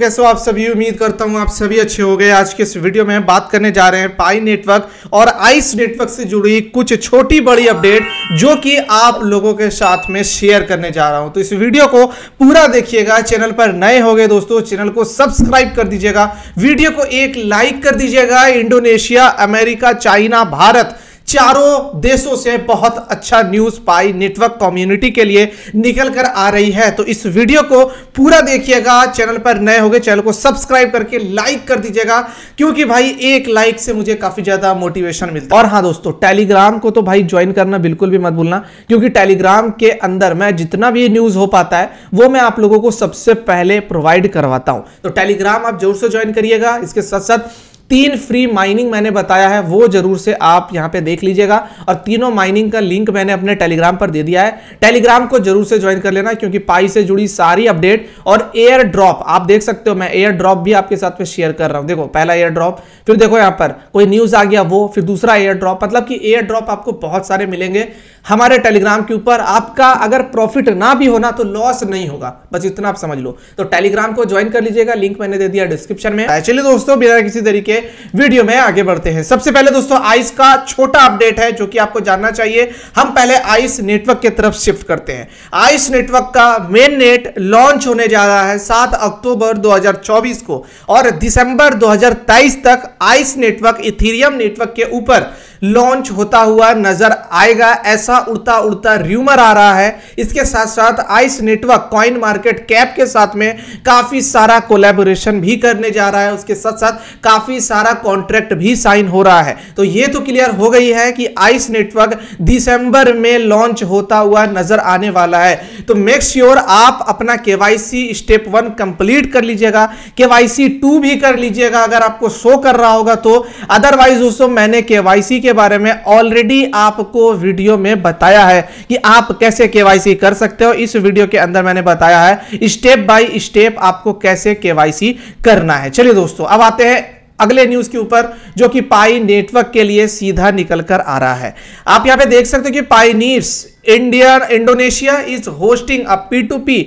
कैसे हो आप सभी उम्मीद करता हूँ आप सभी अच्छे हो गए आज के इस वीडियो में बात करने जा रहे हैं पाई नेटवर्क और आइस नेटवर्क से जुड़ी कुछ छोटी बड़ी अपडेट जो कि आप लोगों के साथ में शेयर करने जा रहा हूँ तो इस वीडियो को पूरा देखिएगा चैनल पर नए हो गए दोस्तों चैनल को सब्सक्राइब कर दीजिएगा वीडियो को एक लाइक कर दीजिएगा इंडोनेशिया अमेरिका चाइना भारत चारों देशों से बहुत अच्छा न्यूज पाई नेटवर्क कम्युनिटी के लिए निकल कर आ रही है तो इस वीडियो को पूरा देखिएगा चैनल पर नए हो चैनल को सब्सक्राइब करके लाइक कर दीजिएगा क्योंकि भाई एक लाइक से मुझे काफी ज्यादा मोटिवेशन मिलता है और हाँ दोस्तों टेलीग्राम को तो भाई ज्वाइन करना बिल्कुल भी मत भूलना क्योंकि टेलीग्राम के अंदर मैं जितना भी न्यूज हो पाता है वो मैं आप लोगों को सबसे पहले प्रोवाइड करवाता हूं तो टेलीग्राम आप जोर से ज्वाइन करिएगा इसके साथ साथ तीन फ्री माइनिंग मैंने बताया है वो जरूर से आप यहां पे देख लीजिएगा और तीनों माइनिंग का लिंक मैंने अपने टेलीग्राम पर दे दिया है टेलीग्राम को जरूर से ज्वाइन कर लेना क्योंकि पाई से जुड़ी सारी अपडेट और एयर ड्रॉप आप देख सकते हो मैं एयर ड्रॉप भी आपके साथ में शेयर कर रहा हूं देखो पहला एयर ड्रॉप फिर देखो यहां पर कोई न्यूज आ गया वो फिर दूसरा एयर ड्रॉप मतलब कि एयर ड्रॉप आपको बहुत सारे मिलेंगे हमारे टेलीग्राम के ऊपर आपका अगर प्रॉफिट ना भी होना तो लॉस नहीं होगा बस इतना आप समझ लो तो टेलीग्राम को ज्वाइन कर लीजिएगा लिंक मैंने दे दिया डिस्क्रिप्शन में चलिए दोस्तों बिना किसी तरीके वीडियो में आगे बढ़ते हैं सबसे पहले दोस्तों आइस का छोटा अपडेट है जो कि आपको जानना चाहिए हम पहले आइस नेटवर्क की तरफ शिफ्ट करते हैं आइस नेटवर्क का मेन नेट लॉन्च होने जा रहा है सात अक्टूबर दो को और दिसंबर दो तक आइस नेटवर्क इथीरियम नेटवर्क के ऊपर लॉन्च होता हुआ नजर आएगा ऐसा उड़ता उड़ता र्यूमर आ रहा है इसके साथ साथ Ice network coin market cap के साथ में काफ़ी सारा कोलेबोरेशन भी करने जा रहा है उसके साथ साथ काफ़ी सारा कॉन्ट्रैक्ट भी साइन हो रहा है तो ये तो क्लियर हो गई है कि आइस नेटवर्क दिसंबर में लॉन्च होता हुआ नजर आने वाला है तो मेक श्योर sure आप अपना केवाईसी स्टेप वन कंप्लीट कर लीजिएगा के टू भी कर लीजिएगा अगर आपको शो कर रहा होगा तो अदरवाइज दोस्तों मैंने केवाईसी के के बारे में ऑलरेडी आपको वीडियो में बताया है कि आप कैसे केवाईसी कर सकते हो इस वीडियो के अंदर मैंने बताया है स्टेप बाय स्टेप आपको कैसे केवाईसी करना है चलिए दोस्तों अब आते हैं अगले न्यूज के ऊपर जो कि पाई नेटवर्क के लिए सीधा निकल कर आ रहा है आप यहां पे देख सकते हो कि pioneers India Indonesia is hosting a P to P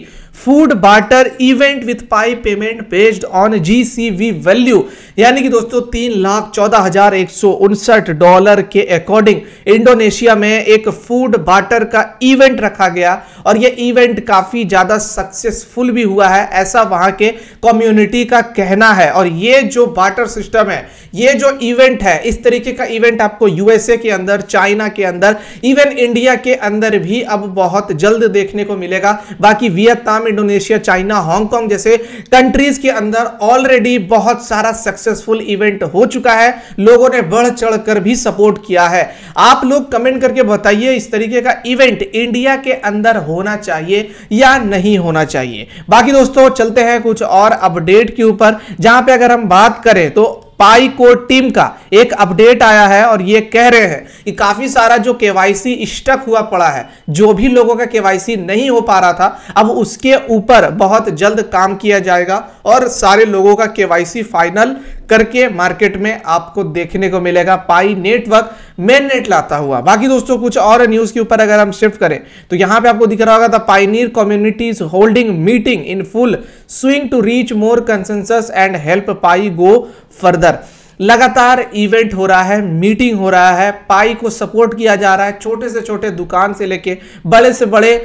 food barter event with Pi payment based on GCV value यानी कि दोस्तों तीन लाख चौदह हजार एक सौ उनसठ डॉलर के अकॉर्डिंग इंडोनेशिया में एक फूड बार्टर का इवेंट रखा गया और यह इवेंट काफी ज्यादा सक्सेसफुल भी हुआ है ऐसा वहां के कम्युनिटी का कहना है और ये जो बार्टर सिस्टम है ये जो इवेंट है इस तरीके का इवेंट आपको यूएसए के अंदर चाइना के अंदर इवन इंडिया के अंदर भी अब बहुत जल्द देखने को मिलेगा बाकी Vietnam Vietnam Indonesia China Hong Kong जैसे कंट्रीज के अंदर ऑलरेडी बहुत सारा सक्सेसफुल इवेंट हो चुका है लोगों ने बढ़ चढ़ कर भी सपोर्ट किया है आप लोग कमेंट करके बताइए इस तरीके का इवेंट इंडिया के अंदर होना चाहिए या नहीं होना चाहिए बाकी दोस्तों चलते हैं कुछ और अपडेट के ऊपर जहां पे अगर हम बात करें तो पाई को टीम का एक अपडेट आया है और ये कह रहे हैं कि काफ़ी सारा जो केवाईसी स्टक हुआ पड़ा है जो भी लोगों का केवाईसी नहीं हो पा रहा था अब उसके ऊपर बहुत जल्द काम किया जाएगा और सारे लोगों का केवाईसी फाइनल करके मार्केट में आपको देखने को मिलेगा पाई नेटवर्क मेन नेट लाता हुआ बाकी दोस्तों कुछ और न्यूज के ऊपर अगर हम शिफ्ट करें तो यहां पे आपको दिख रहा होगा pioneer communities holding meeting in full swing to reach more consensus and help Pi go further लगातार इवेंट हो रहा है मीटिंग हो रहा है पाई को सपोर्ट किया जा रहा है छोटे से छोटे दुकान से लेके बड़े से बड़े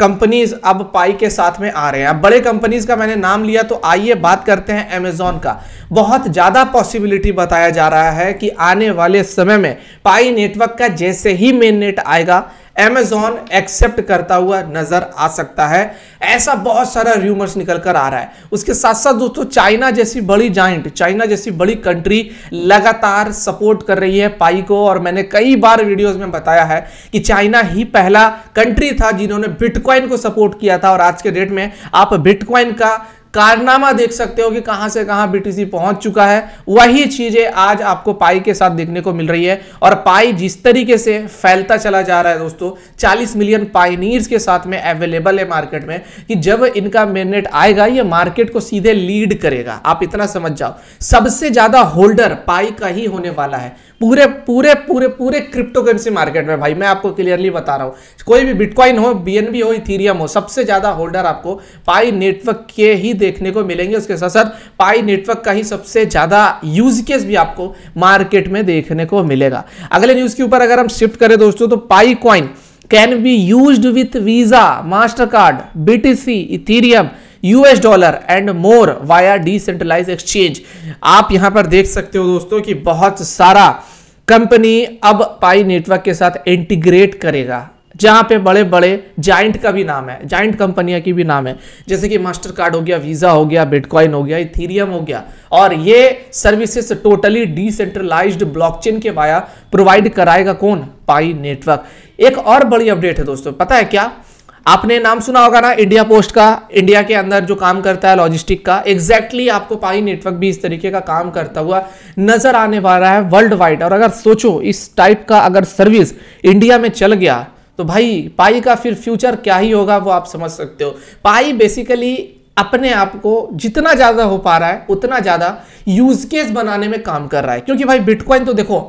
कंपनीज अब पाई के साथ में आ रहे हैं अब बड़े कंपनीज का मैंने नाम लिया तो आइए बात करते हैं अमेजोन का बहुत ज़्यादा पॉसिबिलिटी बताया जा रहा है कि आने वाले समय में पाई नेटवर्क का जैसे ही मेन नेट आएगा एमेजॉन एक्सेप्ट करता हुआ नजर आ सकता है ऐसा बहुत सारा र्यूमर्स निकल कर आ रहा है उसके साथ साथ दोस्तों चाइना जैसी बड़ी जाइंट चाइना जैसी बड़ी कंट्री लगातार सपोर्ट कर रही है पाई को और मैंने कई बार वीडियोस में बताया है कि चाइना ही पहला कंट्री था जिन्होंने बिटकॉइन को सपोर्ट किया था और आज के डेट में आप बिटकॉइन का कारनामा देख सकते हो कि कहां से कहां बीटीसी पहुंच चुका है वही चीजें आज आपको पाई के साथ देखने को मिल रही है और पाई जिस तरीके से फैलता चला जा रहा है दोस्तों 40 मिलियन पाइनियर्स के साथ में अवेलेबल है मार्केट में कि जब इनका मेननेट आएगा ये मार्केट को सीधे लीड करेगा आप इतना समझ जाओ सबसे ज्यादा होल्डर पाई का ही होने वाला है पूरे पूरे पूरे पूरे क्रिप्टो करेंसी मार्केट में भाई मैं आपको क्लियरली बता रहा हूँ कोई भी बिटकॉइन हो बीएनबी हो इथीरियम हो सबसे ज़्यादा होल्डर आपको पाई नेटवर्क के ही देखने को मिलेंगे उसके साथ साथ पाई नेटवर्क का ही सबसे ज़्यादा यूज केस भी आपको मार्केट में देखने को मिलेगा अगले न्यूज़ के ऊपर अगर हम शिफ्ट करें दोस्तों तो Pi coin can be use with Visa master card BTC Ethereum US dollar and more via decentralize exchange आप यहां पर देख सकते हो दोस्तों कि बहुत सारा कंपनी अब पाई नेटवर्क के साथ इंटीग्रेट करेगा जहाँ पे बड़े बड़े जाइंट का भी नाम है जाइंट कंपनियाँ की भी नाम है जैसे कि मास्टर कार्ड हो गया वीज़ा हो गया बिटकॉइन हो गया इथीरियम हो गया और ये सर्विसेज टोटली डिसेंट्रलाइज्ड ब्लॉकचेन के वाया प्रोवाइड कराएगा कौन पाई नेटवर्क एक और बड़ी अपडेट है दोस्तों पता है क्या आपने नाम सुना होगा ना इंडिया पोस्ट का इंडिया के अंदर जो काम करता है लॉजिस्टिक का एग्जैक्टली exactly आपको पाई नेटवर्क भी इस तरीके का काम करता हुआ नजर आने वाला है वर्ल्ड वाइड और अगर सोचो इस टाइप का अगर सर्विस इंडिया में चल गया तो भाई पाई का फिर फ्यूचर क्या ही होगा वो आप समझ सकते हो पाई बेसिकली अपने आप को जितना ज़्यादा हो पा रहा है उतना ज़्यादा यूज केस बनाने में काम कर रहा है क्योंकि भाई बिटकॉइन तो देखो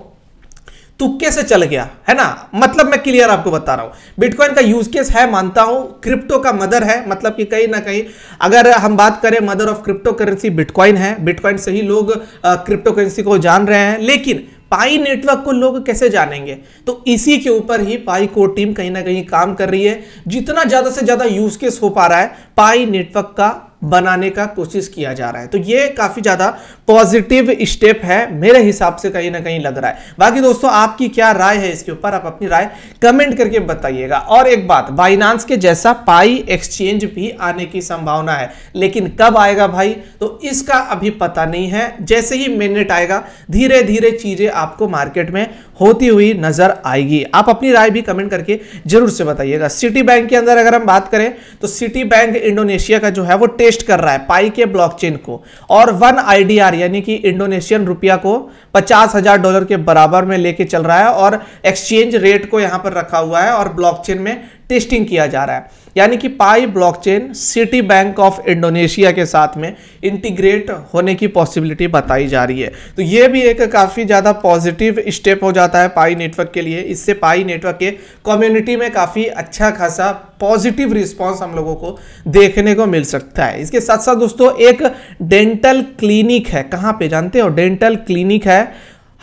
तुक्के से चल गया है ना मतलब मैं क्लियर आपको बता रहा हूँ बिटकॉइन का यूज केस है मानता हूं क्रिप्टो का मदर है मतलब कि कहीं ना कहीं अगर हम बात करें mother of cryptocurrency bitcoin है बिटकॉइन से ही लोग क्रिप्टो करेंसी को जान रहे हैं लेकिन पाई नेटवर्क को लोग कैसे जानेंगे तो इसी के ऊपर ही पाई कोर टीम कहीं ना कहीं काम कर रही है जितना ज़्यादा से ज़्यादा यूज केस हो पा रहा है पाई नेटवर्क का बनाने का कोशिश किया जा रहा है तो ये काफ़ी ज़्यादा पॉजिटिव स्टेप है मेरे हिसाब से कहीं ना कहीं लग रहा है बाकी दोस्तों आपकी क्या राय है इसके ऊपर आप अपनी राय कमेंट करके बताइएगा और एक बात बाइनांस के जैसा पाई एक्सचेंज भी आने की संभावना है लेकिन कब आएगा भाई तो इसका अभी पता नहीं है जैसे ही मेनेट आएगा धीरे धीरे चीज़ें आपको मार्केट में होती हुई नजर आएगी आप अपनी राय भी कमेंट करके जरूर से बताइएगा सिटी बैंक के अंदर अगर हम बात करें तो सिटी बैंक इंडोनेशिया का जो है वो टेस्ट कर रहा है पाई के ब्लॉकचेन को और वन आईडीआर यानी कि इंडोनेशियन रुपया को पचास हजार डॉलर के बराबर में लेके चल रहा है और एक्सचेंज रेट को यहां पर रखा हुआ है और ब्लॉक में टेस्टिंग किया जा रहा है यानी कि Pi blockchain city bank of Indonesia के साथ में इंटीग्रेट होने की पॉसिबिलिटी बताई जा रही है तो ये भी एक काफ़ी ज़्यादा पॉजिटिव स्टेप हो जाता है पाई नेटवर्क के लिए इससे पाई नेटवर्क के कम्युनिटी में काफ़ी अच्छा खासा पॉजिटिव रिस्पांस हम लोगों को देखने को मिल सकता है इसके साथ साथ दोस्तों एक डेंटल क्लिनिक है कहाँ पर जानते हो डेंटल क्लिनिक है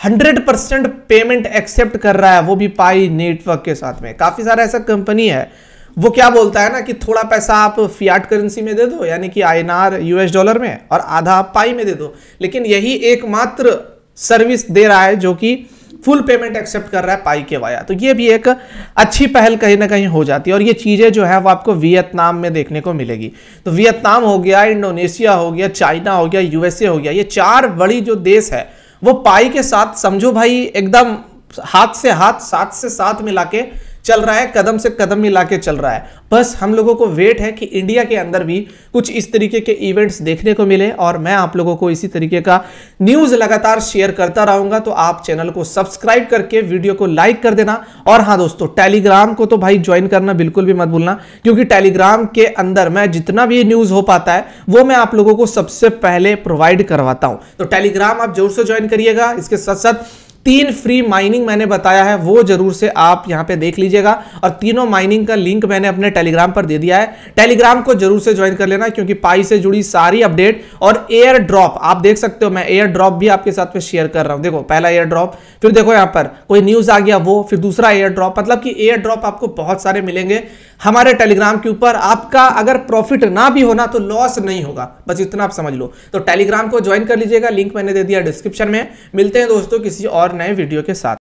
हंड्रेड परसेंट पेमेंट एक्सेप्ट कर रहा है वो भी पाई नेटवर्क के साथ में काफ़ी सारा ऐसा कंपनी है वो क्या बोलता है ना कि थोड़ा पैसा आप फियाट करेंसी में दे दो यानी कि आई यूएस डॉलर में और आधा आप पाई में दे दो लेकिन यही एकमात्र सर्विस दे रहा है जो कि फुल पेमेंट एक्सेप्ट कर रहा है पाई के वाया तो ये भी एक अच्छी पहल कहीं ना कहीं हो जाती है और ये चीज़ें जो है वो आपको वियतनाम में देखने को मिलेगी तो वियतनाम हो गया इंडोनेशिया हो गया चाइना हो गया यूएसए हो गया ये चार बड़ी जो देश है वो पाई के साथ समझो भाई एकदम हाथ से हाथ साथ से साथ मिला के चल रहा है कदम से कदम मिला के चल रहा है बस हम लोगों को वेट है कि इंडिया के अंदर भी कुछ इस तरीके के इवेंट्स देखने को मिले और मैं आप लोगों को इसी तरीके का न्यूज़ लगातार शेयर करता रहूंगा तो आप चैनल को सब्सक्राइब करके वीडियो को लाइक कर देना और हाँ दोस्तों टेलीग्राम को तो भाई ज्वाइन करना बिल्कुल भी मत भूलना क्योंकि टेलीग्राम के अंदर मैं जितना भी न्यूज़ हो पाता है वो मैं आप लोगों को सबसे पहले प्रोवाइड करवाता हूँ तो टेलीग्राम आप जोर से ज्वाइन करिएगा इसके साथ साथ तीन फ्री माइनिंग मैंने बताया है वो जरूर से आप यहां पे देख लीजिएगा और तीनों माइनिंग का लिंक मैंने अपने टेलीग्राम पर दे दिया है टेलीग्राम को जरूर से ज्वाइन कर लेना क्योंकि पाई से जुड़ी सारी अपडेट और एयर ड्रॉप आप देख सकते हो मैं एयर ड्रॉप भी आपके साथ में शेयर कर रहा हूं देखो पहला एयर ड्रॉप फिर देखो यहां पर कोई न्यूज आ गया वो फिर दूसरा एयर ड्रॉप मतलब कि एयर ड्रॉप आपको बहुत सारे मिलेंगे हमारे टेलीग्राम के ऊपर आपका अगर प्रॉफिट ना भी होना तो लॉस नहीं होगा बस इतना आप समझ लो तो टेलीग्राम को ज्वाइन कर लीजिएगा लिंक मैंने दे दिया डिस्क्रिप्शन में मिलते हैं दोस्तों किसी और और नए वीडियो के साथ